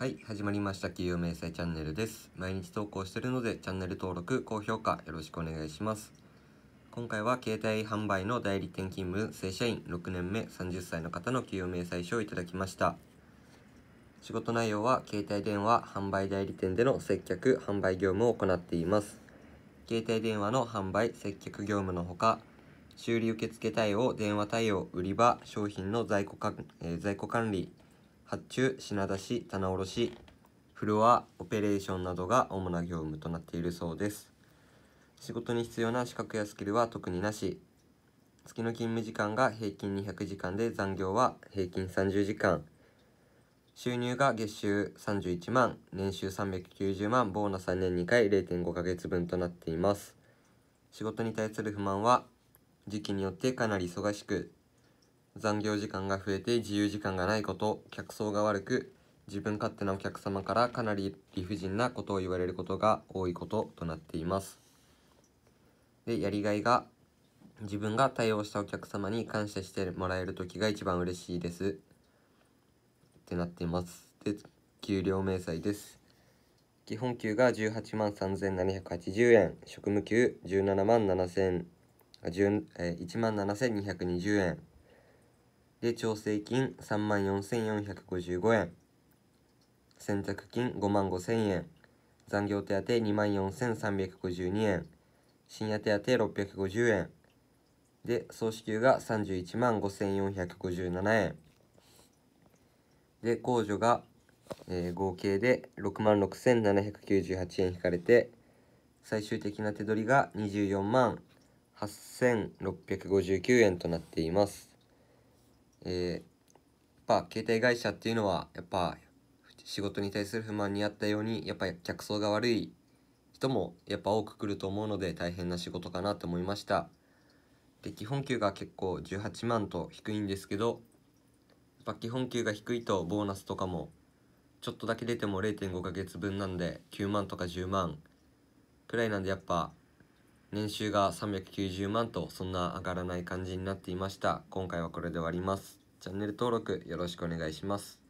はい、始まりました。企業明細チャンネルです。毎日投稿してるので、チャンネル登録、高評価よろしくお願いします。今回は携帯販売の代理店勤務正社員6年目30歳の方の企業明細書をいただきました。仕事内容は携帯電話販売代理店での接客販売業務を行っています。携帯電話の販売接客業務のほか、修理受付対応、電話対応、売り場、商品の在庫か、えー、在庫管理、発注品出し棚卸しフロアオペレーションなどが主な業務となっているそうです仕事に必要な資格やスキルは特になし月の勤務時間が平均200時間で残業は平均30時間収入が月収31万年収390万ボーナス3年2回0.5ヶ月分となっています仕事に対する不満は時期によってかなり忙しく残業時間が増えて自由時間がないこと客層が悪く自分勝手なお客様からかなり理不尽なことを言われることが多いこととなっていますでやりがいが自分が対応したお客様に感謝してもらえる時が一番嬉しいですってなっていますで給料明細です基本給が18万3780円職務給17万7000 1万7220円で、調整金34,455万円。洗濯金55,000万円。残業手当24,352万円。深夜手当650円。で、総支給が31万5457円。で、控除が、えー、合計で6万6798円引かれて、最終的な手取りが24万8659円となっています。えー、やっぱ携帯会社っていうのはやっぱ仕事に対する不満にあったようにやっぱ客層が悪い人もやっぱ多く来ると思うので大変な仕事かなと思いましたで基本給が結構18万と低いんですけどやっぱ基本給が低いとボーナスとかもちょっとだけ出ても0.5ヶ月分なんで9万とか10万くらいなんでやっぱ年収が390万とそんな上がらない感じになっていました今回はこれで終わりますチャンネル登録よろしくお願いします